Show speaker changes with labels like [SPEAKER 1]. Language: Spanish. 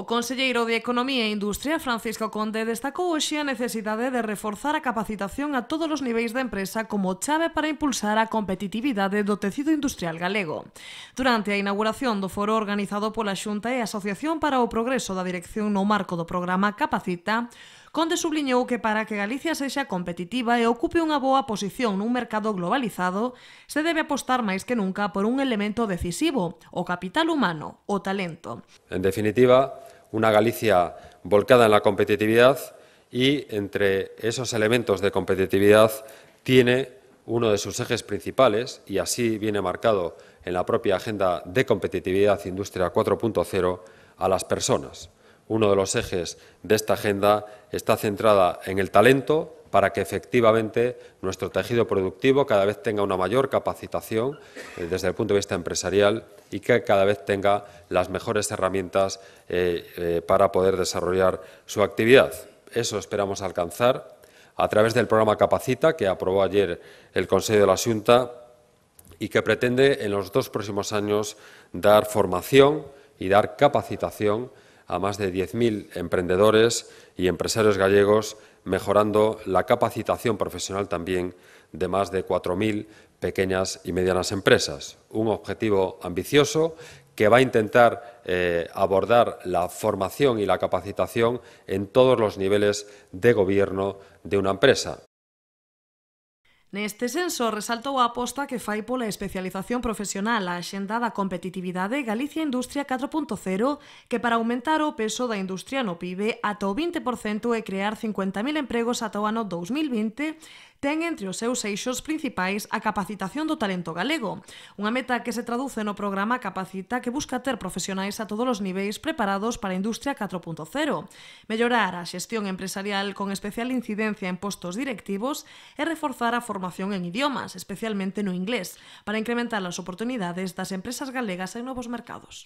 [SPEAKER 1] O conselleiro de Economía e Industria, Francisco Conde, destacou hoxe a necesidade de reforzar a capacitación a todos os niveis da empresa como chave para impulsar a competitividade do tecido industrial galego. Durante a inauguración do foro organizado pola Xunta e Asociación para o Progreso da Dirección no marco do programa Capacita, Conde subliñou que para que Galicia sea competitiva y e ocupe una boa posición un mercado globalizado, se debe apostar más que nunca por un elemento decisivo, o capital humano, o talento.
[SPEAKER 2] En definitiva, una Galicia volcada en la competitividad y entre esos elementos de competitividad tiene uno de sus ejes principales, y así viene marcado en la propia Agenda de Competitividad Industria 4.0, a las personas uno de los ejes de esta agenda está centrada en el talento para que efectivamente nuestro tejido productivo cada vez tenga una mayor capacitación eh, desde el punto de vista empresarial y que cada vez tenga las mejores herramientas eh, eh, para poder desarrollar su actividad. Eso esperamos alcanzar a través del programa Capacita que aprobó ayer el Consejo de la Junta y que pretende en los dos próximos años dar formación y dar capacitación a más de 10.000 emprendedores y empresarios gallegos, mejorando la capacitación profesional también de más de 4.000 pequeñas y medianas empresas. Un objetivo ambicioso que va a intentar eh, abordar la formación y la capacitación en todos los niveles de gobierno de una empresa,
[SPEAKER 1] Neste senso, resaltou a aposta que fai pola especialización profesional a xenda da competitividade Galicia Industria 4.0 que para aumentar o peso da industria no PIB ata o 20% e crear 50.000 empregos ata o ano 2020 ten entre os seus eixos principais a capacitación do talento galego, unha meta que se traduce no programa Capacita que busca ter profesionais a todos os niveis preparados para a industria 4.0, mellorar a xestión empresarial con especial incidencia en postos directivos e reforzar a formación en idiomas, especialmente no inglés, para incrementar as oportunidades das empresas galegas en novos mercados.